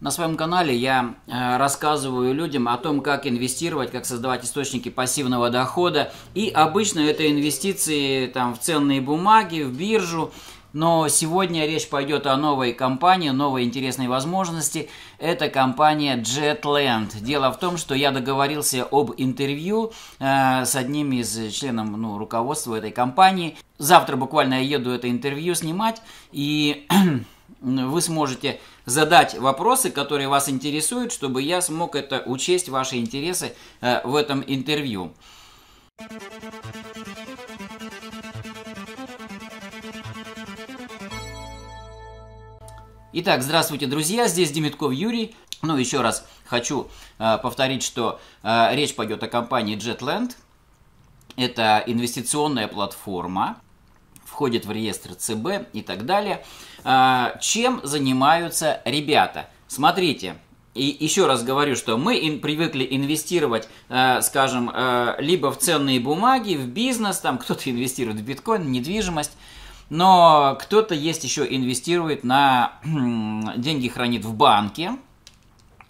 На своем канале я э, рассказываю людям о том, как инвестировать, как создавать источники пассивного дохода. И обычно это инвестиции там, в ценные бумаги, в биржу. Но сегодня речь пойдет о новой компании, новой интересной возможности. Это компания Jetland. Дело в том, что я договорился об интервью э, с одним из членов ну, руководства этой компании. Завтра буквально я еду это интервью снимать, и вы сможете задать вопросы, которые вас интересуют, чтобы я смог это учесть, ваши интересы э, в этом интервью. Итак, здравствуйте, друзья, здесь Демитков Юрий. Ну, еще раз хочу э, повторить, что э, речь пойдет о компании JetLand. Это инвестиционная платформа, входит в реестр ЦБ и так далее. А, чем занимаются ребята? Смотрите, и еще раз говорю, что мы привыкли инвестировать, э, скажем, э, либо в ценные бумаги, в бизнес, там кто-то инвестирует в биткоин, недвижимость, но кто-то есть еще инвестирует на деньги хранит в банке,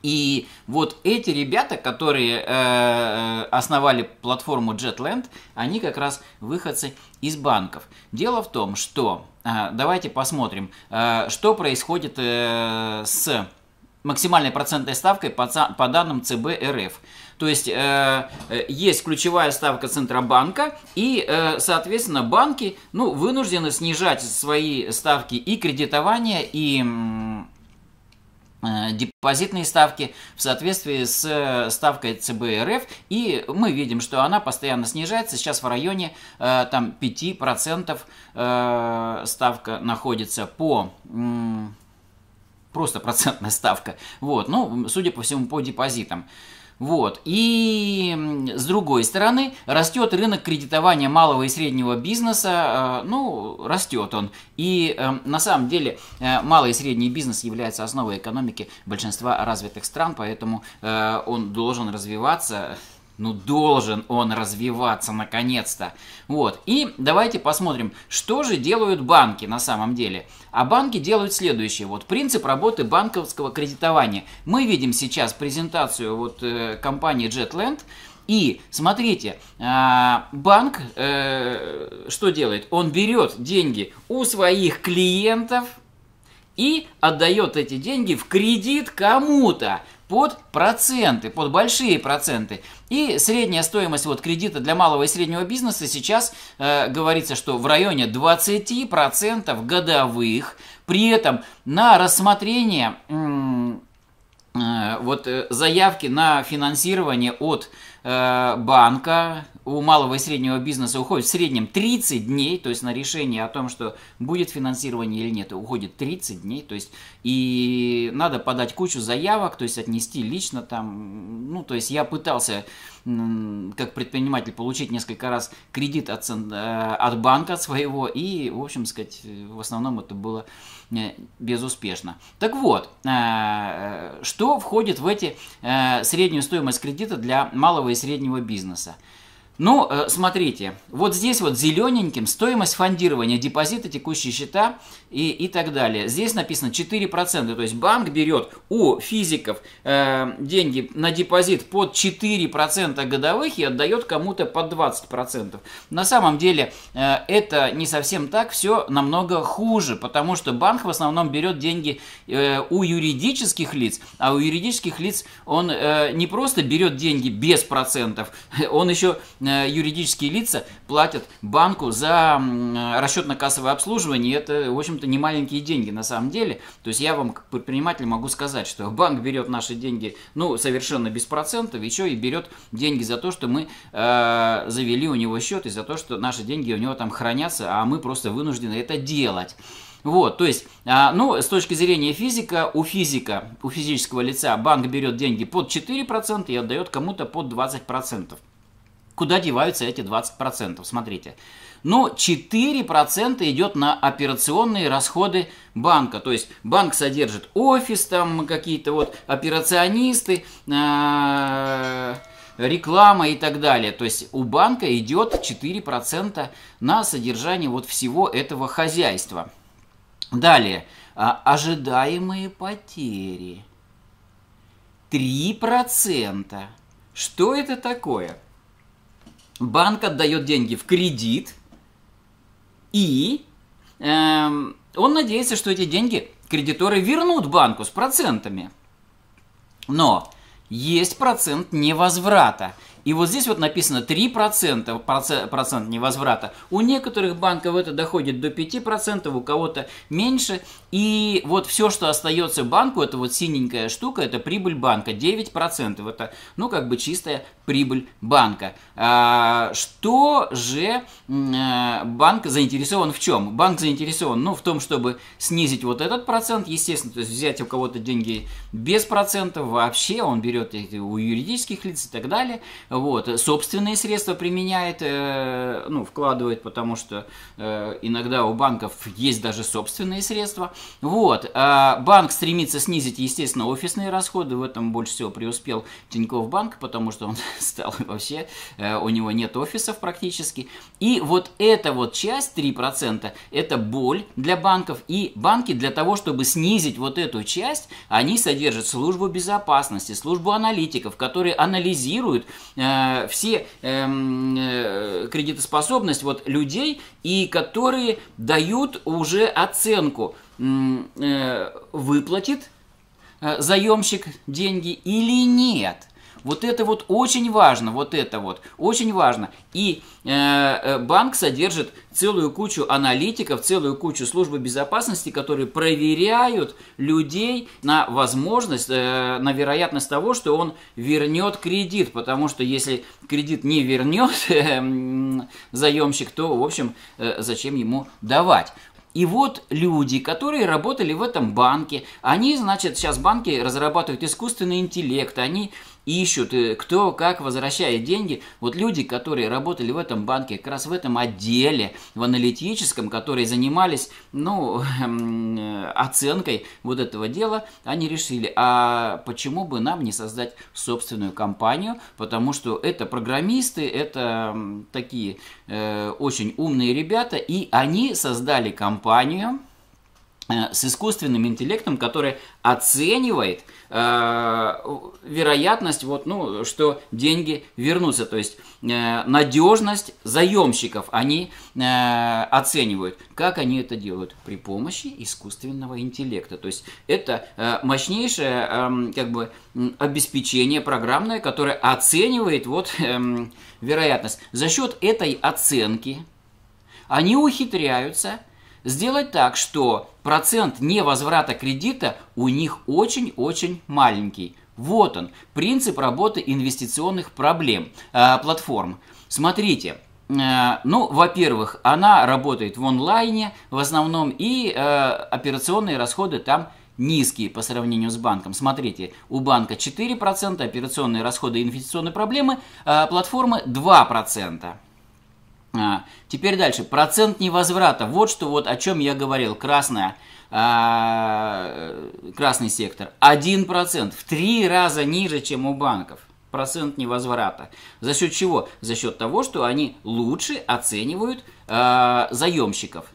и вот эти ребята, которые э, э, основали платформу Jetland, они как раз выходцы из банков. Дело в том, что э, давайте посмотрим, э, что происходит э, с максимальной процентной ставкой по, по данным ЦБ РФ. То есть э, э, есть ключевая ставка Центробанка, и, э, соответственно, банки ну, вынуждены снижать свои ставки и кредитования, и Э, депозитные ставки в соответствии с э, ставкой ЦБ РФ. И мы видим, что она постоянно снижается. Сейчас в районе э, там, 5% ставка находится по просто процентная ставка. Вот, ну, судя по всему, по депозитам. Вот. И с другой стороны, растет рынок кредитования малого и среднего бизнеса, э, ну, растет он. И э, на самом деле э, малый и средний бизнес является основой экономики большинства развитых стран, поэтому он должен развиваться ну должен он развиваться наконец-то. Вот. И давайте посмотрим, что же делают банки на самом деле. А банки делают следующее. Вот принцип работы банковского кредитования. Мы видим сейчас презентацию вот э, компании Jetland. И смотрите, а, банк э, что делает? Он берет деньги у своих клиентов и отдает эти деньги в кредит кому-то под проценты, под большие проценты. И средняя стоимость вот кредита для малого и среднего бизнеса сейчас э, говорится, что в районе 20% годовых. При этом на рассмотрение э, вот э, заявки на финансирование от э, банка, у малого и среднего бизнеса уходит в среднем 30 дней, то есть на решение о том, что будет финансирование или нет, уходит 30 дней, то есть и надо подать кучу заявок, то есть отнести лично там, ну то есть я пытался как предприниматель получить несколько раз кредит от, э, от банка своего и, в общем сказать, в основном это было э, безуспешно. Так вот, э, что входит в эти среднюю стоимость кредита для малого и среднего бизнеса? Ну, э, смотрите, вот здесь вот зелененьким стоимость фондирования депозита, текущие счета и, и так далее. Здесь написано 4%, то есть банк берет у физиков э, деньги на депозит под 4% годовых и отдает кому-то под 20%. На самом деле э, это не совсем так, все намного хуже, потому что банк в основном берет деньги э, у юридических лиц, а у юридических лиц он э, не просто берет деньги без процентов, он еще э, Э, юридические лица платят банку за э, расчетно-кассовое обслуживание. Это, в общем-то, не маленькие деньги на самом деле. То есть я вам, как предприниматель, могу сказать, что банк берет наши деньги, ну, совершенно без процентов, еще и берет деньги за то, что мы э, завели у него счет, и за то, что наши деньги у него там хранятся, а мы просто вынуждены это делать. Вот, то есть, а, ну, с точки зрения физика, у физика, у физического лица банк берет деньги под 4% и отдает кому-то под 20%. Куда деваются эти 20%? Смотрите. Но ну, 4% идет на операционные расходы банка. То есть банк содержит офис, там какие-то вот операционисты, э, реклама и так далее. То есть у банка идет 4% на содержание вот всего этого хозяйства. Далее. А, ожидаемые потери. 3%. Что это такое? банк отдает деньги в кредит, и эм, он надеется, что эти деньги кредиторы вернут банку с процентами. Но есть процент невозврата – и вот здесь вот написано 3% процент, процент невозврата. У некоторых банков это доходит до 5%, у кого-то меньше. И вот все, что остается банку, это вот синенькая штука, это прибыль банка, 9%. Это, ну, как бы чистая прибыль банка. А, что же э, банк заинтересован в чем? Банк заинтересован, ну, в том, чтобы снизить вот этот процент, естественно, то есть взять у кого-то деньги без процентов вообще, он берет их у юридических лиц и так далее. Вот. Э, собственные средства применяет, э, ну, вкладывает, потому что э, иногда у банков есть даже собственные средства. Вот. А банк стремится снизить, естественно, офисные расходы. В этом больше всего преуспел Тиньков банк, потому что он стал вообще, э, у него нет офисов практически. И вот эта вот часть, 3%, это боль для банков. И банки для того, чтобы снизить вот эту часть, они содержат службу безопасности, службу аналитиков, которые анализируют Э, все эм, э, кредитоспособность вот людей, и которые дают уже оценку, э, выплатит заемщик деньги или нет. Вот это вот очень важно, вот это вот очень важно. И э, э банк содержит целую кучу аналитиков, целую кучу службы безопасности, которые проверяют людей на возможность, э, на вероятность того, что он вернет кредит, потому что если кредит не вернет э, заемщик, то, в общем, э, зачем ему давать? И вот люди, которые работали в этом банке, они, значит, сейчас банки разрабатывают искусственный интеллект, они ищут, э, кто как возвращает деньги. Вот люди, которые работали в этом банке, как раз в этом отделе, в аналитическом, которые занимались, ну, эм, э, оценкой вот этого дела, они решили, а почему бы нам не создать собственную компанию, потому что это программисты, это такие э, очень умные ребята, и они создали компанию, Э, с искусственным интеллектом, который оценивает э, вероятность, вот, ну, что деньги вернутся. То есть э, надежность заемщиков они э, оценивают. Как они это делают? При помощи искусственного интеллекта. То есть это э, мощнейшее э, как бы, обеспечение программное, которое оценивает вот, э, вероятность. За счет этой оценки они ухитряются сделать так, что процент невозврата кредита у них очень-очень маленький. Вот он, принцип работы инвестиционных проблем, э, платформ. Смотрите, э, ну, во-первых, она работает в онлайне в основном, и э, операционные расходы там низкие по сравнению с банком. Смотрите, у банка 4%, операционные расходы и инвестиционные проблемы, э, платформы 2%. А, теперь дальше. Процент невозврата. Вот что, вот о чем я говорил. Красная, а, красный сектор. 1%. В три раза ниже, чем у банков. Процент невозврата. За счет чего? За счет того, что они лучше оценивают а, заемщиков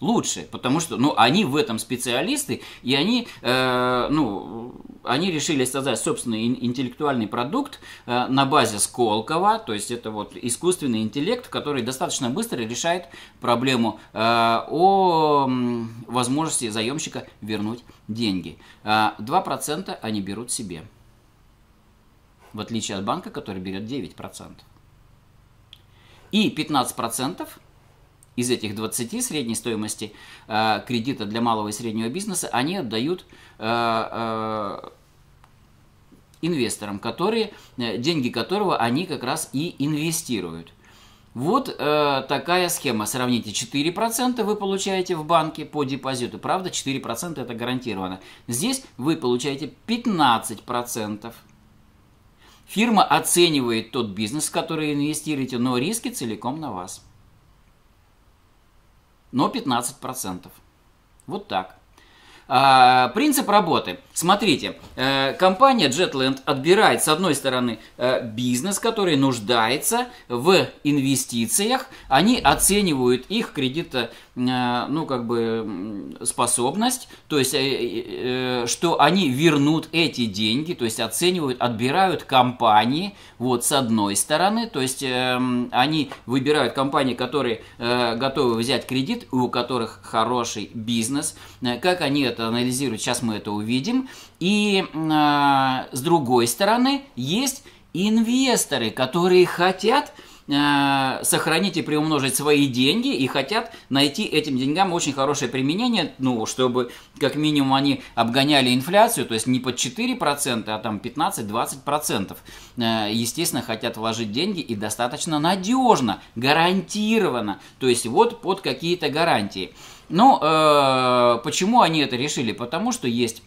лучше, потому что, ну, они в этом специалисты, и они, э, ну, они решили создать собственный интеллектуальный продукт э, на базе Сколково, то есть это вот искусственный интеллект, который достаточно быстро решает проблему э, о возможности заемщика вернуть деньги. Э, 2% они берут себе, в отличие от банка, который берет 9%. И 15% из этих 20 средней стоимости э, кредита для малого и среднего бизнеса они отдают э, э, инвесторам, которые, э, деньги которого они как раз и инвестируют. Вот э, такая схема. Сравните 4% вы получаете в банке по депозиту. Правда, 4% это гарантированно. Здесь вы получаете 15%. Фирма оценивает тот бизнес, в который инвестируете, но риски целиком на вас но 15%. Вот так. А, принцип работы. Смотрите, э, компания Jetland отбирает, с одной стороны, э, бизнес, который нуждается в инвестициях. Они оценивают их кредито Э, ну, как бы, способность, то есть, э, э, что они вернут эти деньги, то есть, оценивают, отбирают компании, вот, с одной стороны, то есть, они выбирают компании, которые готовы взять кредит, у которых хороший бизнес, как они это анализируют, сейчас мы это увидим, и, с другой стороны, есть инвесторы, которые хотят Э, сохранить и приумножить свои деньги и хотят найти этим деньгам очень хорошее применение, ну, чтобы как минимум они обгоняли инфляцию, то есть не под 4%, а там 15-20%. Э, естественно, хотят вложить деньги и достаточно надежно, гарантированно, то есть вот под какие-то гарантии. Ну, э, почему они это решили? Потому что есть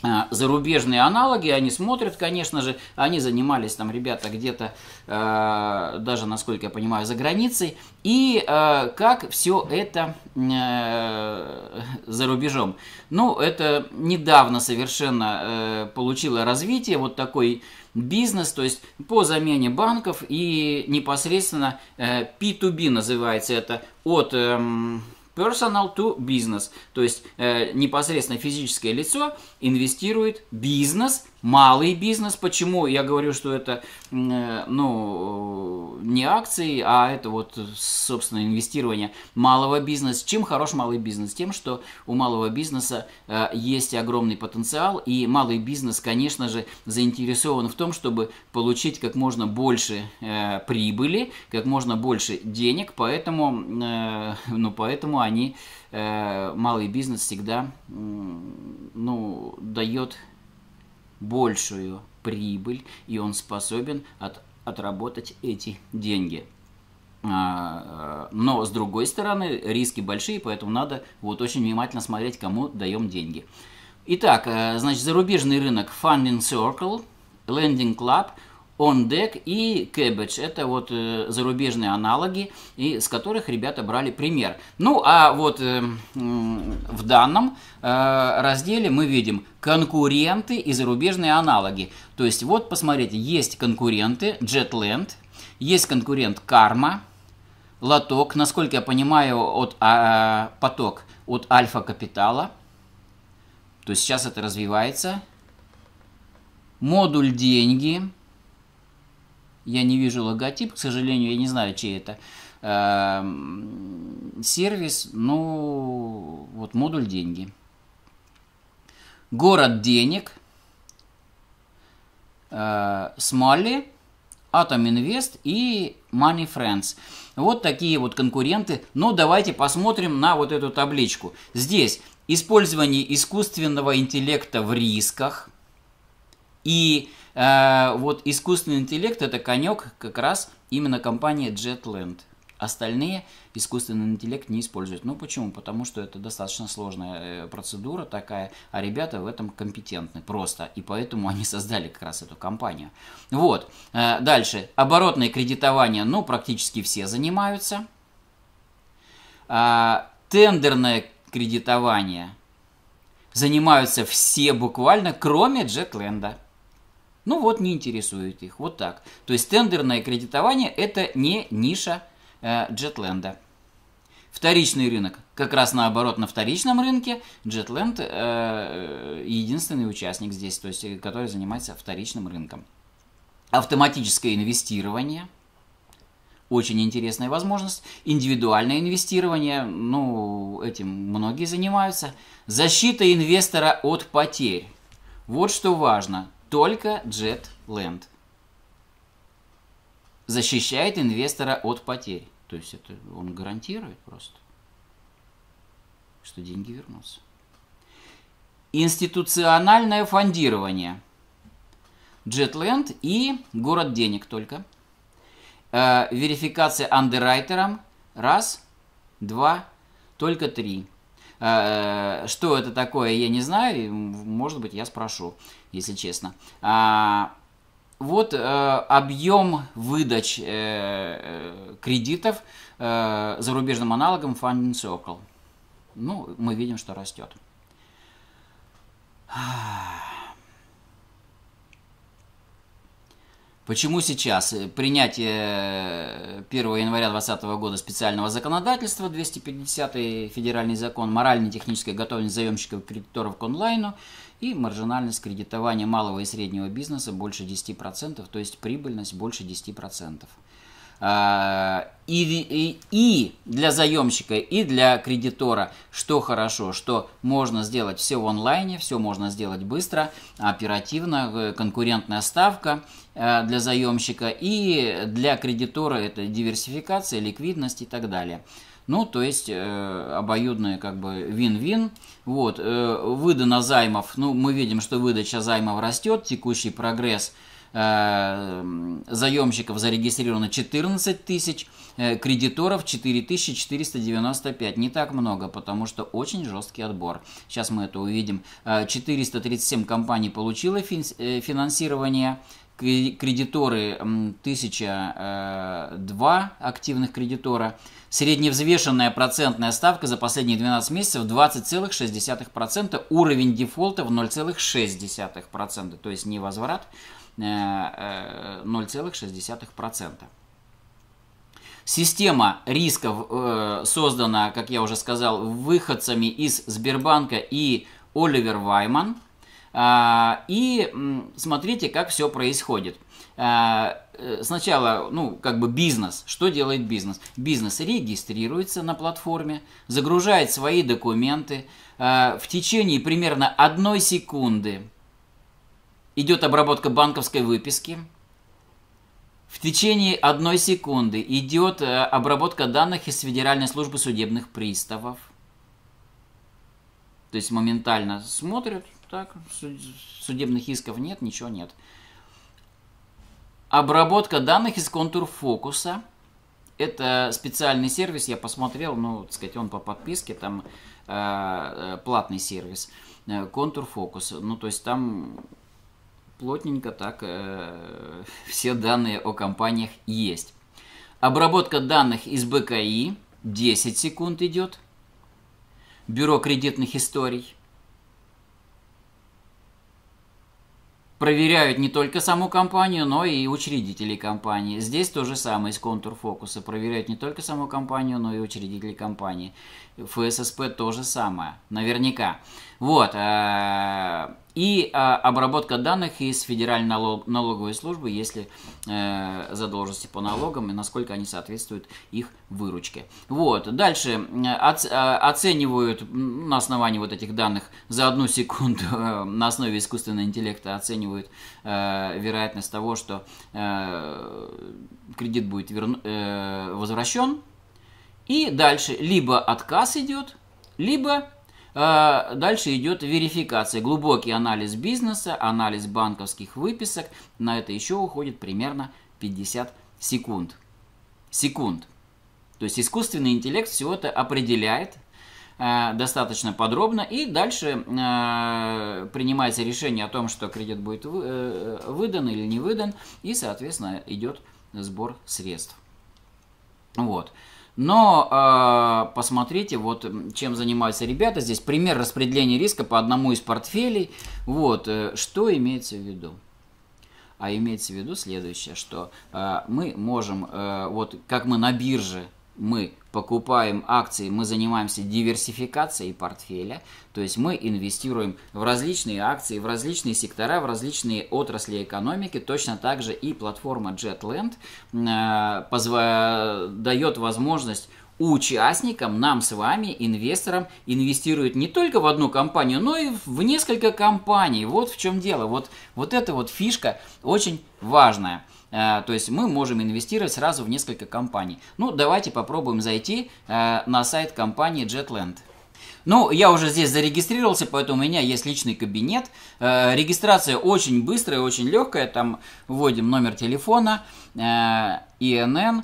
а, зарубежные аналоги, они смотрят, конечно же, они занимались там, ребята, где-то, э, даже, насколько я понимаю, за границей, и э, как все это э, за рубежом. Ну, это недавно совершенно э, получило развитие, вот такой бизнес, то есть по замене банков и непосредственно э, P2B называется это от... Э, personal to business. То есть э, непосредственно физическое лицо инвестирует бизнес, малый бизнес. Почему я говорю, что это э, ну, не акции, а это вот, собственно, инвестирование малого бизнеса. Чем хорош малый бизнес? Тем, что у малого бизнеса э, есть огромный потенциал, и малый бизнес, конечно же, заинтересован в том, чтобы получить как можно больше э, прибыли, как можно больше денег, поэтому, э, ну, поэтому компании, э, малый бизнес всегда ну, дает большую прибыль, и он способен от, отработать эти деньги. А, э, но с другой стороны, риски большие, поэтому надо вот очень внимательно смотреть, кому даем деньги. Итак, э, значит, зарубежный рынок Funding Circle, Lending Club – OnDeck и Cabbage. Это вот э, зарубежные аналоги, и, с которых ребята брали пример. Ну, а вот э, в данном э, разделе мы видим конкуренты и зарубежные аналоги. То есть, вот, посмотрите, есть конкуренты Jetland, есть конкурент Karma, Лоток, насколько я понимаю, от а, а поток от Альфа Капитала. То есть сейчас это развивается. Модуль деньги я не вижу логотип, к сожалению, я не знаю, чей это эм, сервис, ну, вот модуль деньги. Город денег, Смали, атом инвест и Money Friends. Вот такие вот конкуренты. Но ну, давайте посмотрим на вот эту табличку. Здесь использование искусственного интеллекта в рисках – и э, вот искусственный интеллект это конек как раз именно компания JetLand. Остальные искусственный интеллект не используют. Ну почему? Потому что это достаточно сложная э, процедура такая, а ребята в этом компетентны просто, и поэтому они создали как раз эту компанию. Вот, э, дальше, оборотное кредитование, ну практически все занимаются. А, тендерное кредитование занимаются все буквально, кроме Джетленда. Ну вот, не интересует их. Вот так. То есть тендерное кредитование – это не ниша э, Джетленда. Вторичный рынок. Как раз наоборот, на вторичном рынке Джетленд э, единственный участник здесь, то есть, э, который занимается вторичным рынком. Автоматическое инвестирование – очень интересная возможность. Индивидуальное инвестирование, ну, этим многие занимаются. Защита инвестора от потерь. Вот что важно. Только Jet Land защищает инвестора от потерь. То есть это он гарантирует просто, что деньги вернутся. Институциональное фондирование. JetLand и город денег только. Э, верификация андеррайтером. Раз, два, только три. Э, что это такое, я не знаю, может быть, я спрошу, если честно. А, вот э, объем выдач э, кредитов зарубежным аналогом Funding Circle. Ну, мы видим, что растет. Почему сейчас? Э, принятие 1 э, января 2020 года специального законодательства, 250-й федеральный закон, морально-техническая готовность заемщиков и кредиторов к онлайну и маржинальность кредитования малого и среднего бизнеса больше 10%, то есть прибыльность больше 10%. А, и, и, и для заемщика, и для кредитора, что хорошо, что можно сделать все в онлайне, все можно сделать быстро, оперативно, конкурентная ставка э, для заемщика, и для кредитора это диверсификация, ликвидность и так далее. Ну, то есть э, обоюдное как бы вин-вин. Вот, э, выдано займов, ну, мы видим, что выдача займов растет, текущий прогресс – Э, заемщиков зарегистрировано 14 тысяч, э, кредиторов 4495. Не так много, потому что очень жесткий отбор. Сейчас мы это увидим. 437 э, компаний получило финансирование, кредиторы 1002 активных кредитора. Средневзвешенная процентная ставка за последние 12 месяцев 20,6%, уровень дефолта в 0,6%, то есть не возврат, 0,6%. Система рисков э, создана, как я уже сказал, выходцами из Сбербанка и Оливер Вайман. А, и смотрите, как все происходит. А, э, сначала, ну, как бы бизнес. Что делает бизнес? Бизнес регистрируется на платформе, загружает свои документы. А, в течение примерно одной секунды идет обработка банковской выписки. В течение одной секунды идет э, обработка данных из Федеральной службы судебных приставов. То есть моментально смотрят, так, судебных исков нет, ничего нет. Обработка данных из контур фокуса. Это специальный сервис, я посмотрел, ну, так сказать, он по подписке, там э, э платный сервис. Э, контур фокус. Ну, то есть там плотненько так э, все данные о компаниях есть. Обработка данных из БКИ 10 секунд идет. Бюро кредитных историй. Проверяют не только саму компанию, но и учредителей компании. Здесь то же самое из контур фокуса. Проверяют не только саму компанию, но и учредителей компании. ФССП то же самое. Наверняка. Вот. Э, и э, обработка данных из Федеральной налоговой службы, если э, задолженности по налогам и насколько они соответствуют их выручке. Вот. Дальше оценивают на основании вот этих данных за одну секунду на основе искусственного интеллекта оценивают вероятность того, что кредит будет возвращен. И дальше либо отказ идет, либо а, дальше идет верификация, глубокий анализ бизнеса, анализ банковских выписок. На это еще уходит примерно 50 секунд. Секунд. То есть искусственный интеллект все это определяет а, достаточно подробно и дальше э, принимается решение о том, что кредит будет вы, э, выдан или не выдан, и, соответственно, идет сбор средств. Вот. Но э, посмотрите, вот чем занимаются ребята. Здесь пример распределения риска по одному из портфелей. Вот, э, что имеется в виду? А имеется в виду следующее, что э, мы можем, э, вот как мы на бирже, мы покупаем акции, мы занимаемся диверсификацией портфеля, то есть мы инвестируем в различные акции, в различные сектора, в различные отрасли экономики, точно так же и платформа JetLand э, дает возможность участникам, нам с вами, инвесторам, инвестируют не только в одну компанию, но и в несколько компаний. Вот в чем дело. Вот, вот эта вот фишка очень важная. Э, то есть мы можем инвестировать сразу в несколько компаний. Ну, давайте попробуем зайти э, на сайт компании Jetland. Ну, я уже здесь зарегистрировался, поэтому у меня есть личный кабинет. Э, регистрация очень быстрая, очень легкая. Там вводим номер телефона, ИНН.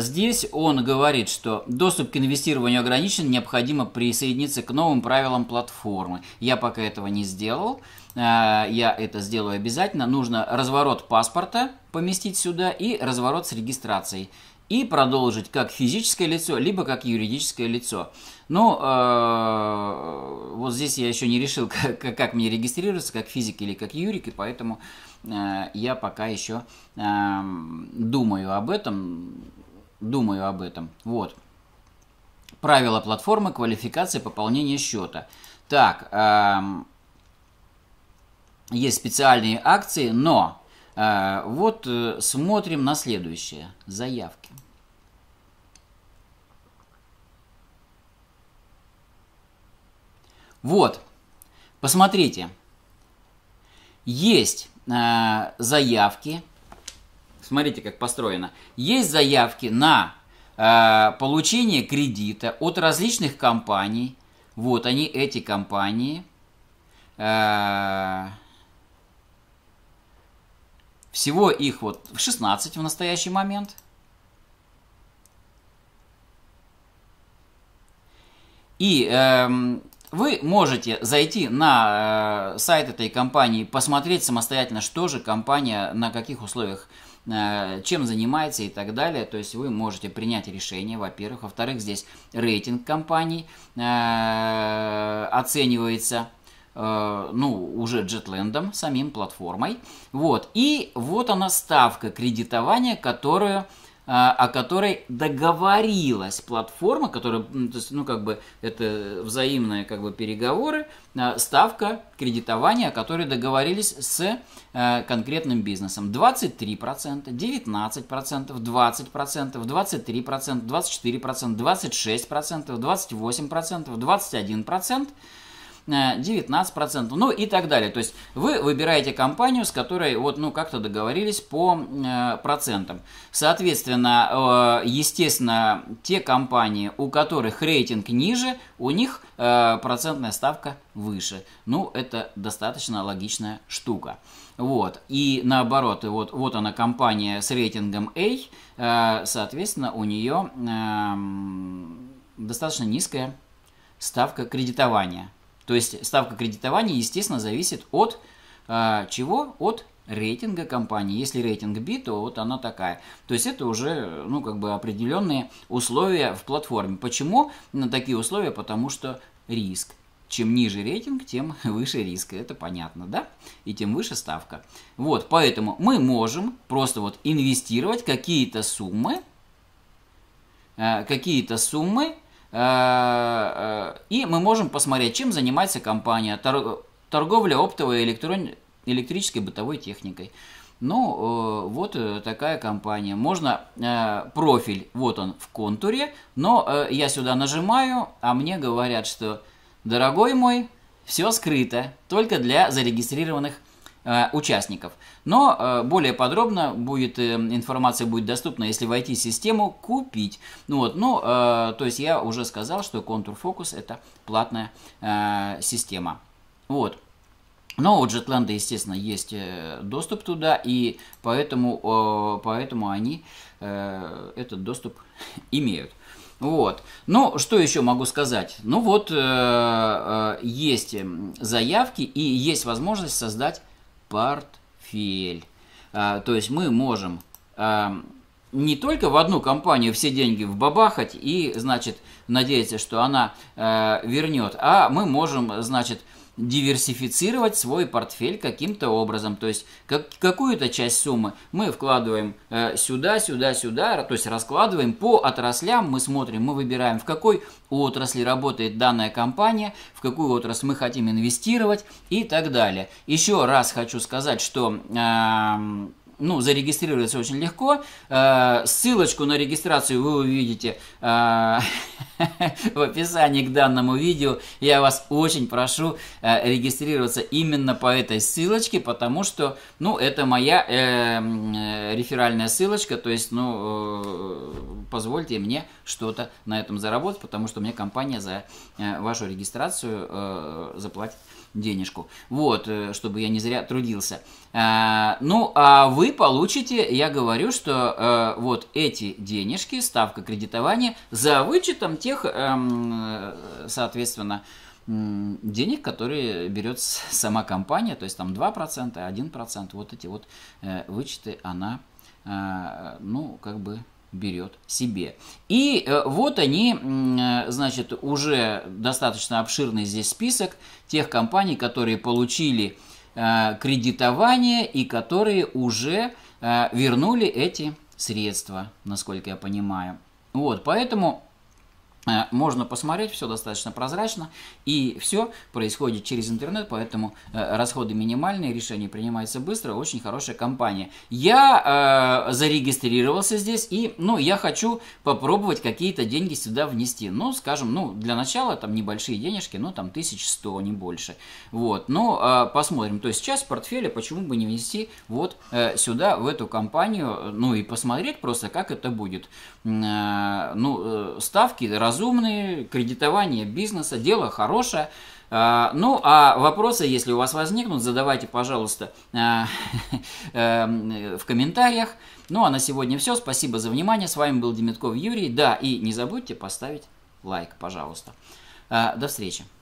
здесь он говорит, что доступ к инвестированию ограничен, необходимо присоединиться к новым правилам платформы. Я пока этого не сделал. Э, я это сделаю обязательно, нужно разворот паспорта поместить сюда и разворот с регистрацией. И продолжить как физическое лицо, либо как юридическое лицо. Ну, э, вот здесь я еще не решил, как, как мне регистрироваться, как физик или как юрик, и поэтому э, я пока еще думаю об этом. Думаю об этом. Вот. Правила платформы, квалификация, пополнение счета. Так, э, есть специальные акции, но э, вот э, смотрим на следующее. Заявки. Вот, посмотрите, есть э, заявки, смотрите, как построено, есть заявки на э, получение кредита от различных компаний, вот они, эти компании, э, всего их вот 16 в настоящий момент. И эм, вы можете зайти на э, сайт этой компании, посмотреть самостоятельно, что же компания, на каких условиях, э, чем занимается и так далее. То есть вы можете принять решение, во-первых. Во-вторых, здесь рейтинг компаний э, оценивается Э, ну, уже джетлендом, самим платформой. Вот. И вот она ставка кредитования, которую э, о которой договорилась платформа, которая, то есть, ну, как бы, это взаимные, как бы, переговоры, э, ставка кредитования, о которой договорились с конкретным бизнесом. 23%, 19%, 20%, 23%, 24%, 26%, 28%, 21%, 19%, э, ну и так далее. То есть вы выбираете компанию, с которой вот, ну, как-то договорились по э, процентам. Соответственно, э, естественно, те компании, у которых рейтинг ниже, у них процентная ставка выше. Ну, это достаточно логичная штука. Вот. И наоборот, вот, вот она компания с рейтингом A, соответственно, у нее эм, достаточно низкая ставка кредитования. То есть ставка кредитования, естественно, зависит от э, чего? От рейтинга компании. Если рейтинг B, то вот она такая. То есть это уже, ну, как бы определенные условия в платформе. Почему на такие условия? Потому что риск. Чем ниже рейтинг, тем выше риск. Это понятно, да? И тем выше ставка. Вот, поэтому мы можем просто вот инвестировать какие-то суммы, а, какие-то суммы Э, э, и мы можем посмотреть, чем занимается компания. Торговля оптовой электрон... электрической бытовой техникой. Ну, э, вот такая компания. Можно профиль, вот он в контуре, но я сюда нажимаю, а мне говорят, что, дорогой мой, все скрыто, только для зарегистрированных Э, участников. Но э, более подробно будет э, информация будет доступна, если войти в систему «Купить». Ну вот, ну, то есть я уже сказал, что контур фокус это платная система. Вот. Но у Jetland, естественно, есть доступ туда, и поэтому, поэтому они этот доступ имеют. Вот. Ну, что еще могу сказать? Ну вот, есть заявки и есть возможность создать портфель. А, то есть мы можем а, не только в одну компанию все деньги вбабахать и, значит, надеяться, что она э, а, вернет, а мы можем, значит, диверсифицировать свой портфель каким-то образом. То есть как, какую-то часть суммы мы вкладываем э, сюда, сюда, сюда, то есть раскладываем по отраслям, мы смотрим, мы выбираем, в какой отрасли работает данная компания, в какую отрасль мы хотим инвестировать и так далее. Еще раз хочу сказать, что... Э, ну, зарегистрироваться очень легко. Э, ссылочку на регистрацию вы увидите э, в описании к данному видео. Я вас очень прошу э, регистрироваться именно по этой ссылочке, потому что, ну, это моя реферальная ссылочка, то есть, ну, позвольте мне что-то на этом заработать, потому что мне компания за вашу регистрацию заплатит денежку. Вот, э, чтобы я не зря трудился. А, ну, а вы получите, я говорю, что э, вот эти денежки, ставка кредитования, за вычетом тех, эм, э, соответственно, денег, которые берет сама компания, то есть там 2%, 1%, вот эти вот вычеты она, ну, как бы берет себе. И э, вот они, э, значит, уже достаточно обширный здесь список тех компаний, которые получили э, кредитование и которые уже вернули эти средства, насколько я понимаю. Вот, поэтому Э, можно посмотреть, все достаточно прозрачно, и все происходит через интернет, поэтому э, расходы минимальные, решение принимается быстро, очень хорошая компания. Я э, зарегистрировался здесь, и, ну, я хочу попробовать какие-то деньги сюда внести. Ну, скажем, ну, для начала там небольшие денежки, ну, там 1100, не больше. Вот, ну, э, посмотрим. То есть сейчас в портфеле почему бы не внести вот э, сюда, в эту компанию, э, ну, и посмотреть просто, как это будет. Э, ну, э, ставки раз разумные, кредитование бизнеса, дело хорошее. А, ну, а вопросы, если у вас возникнут, задавайте, пожалуйста, а, э, в комментариях. Ну, а на сегодня все. Спасибо за внимание. С вами был Демитков Юрий. Да, и не забудьте поставить лайк, пожалуйста. А, до встречи.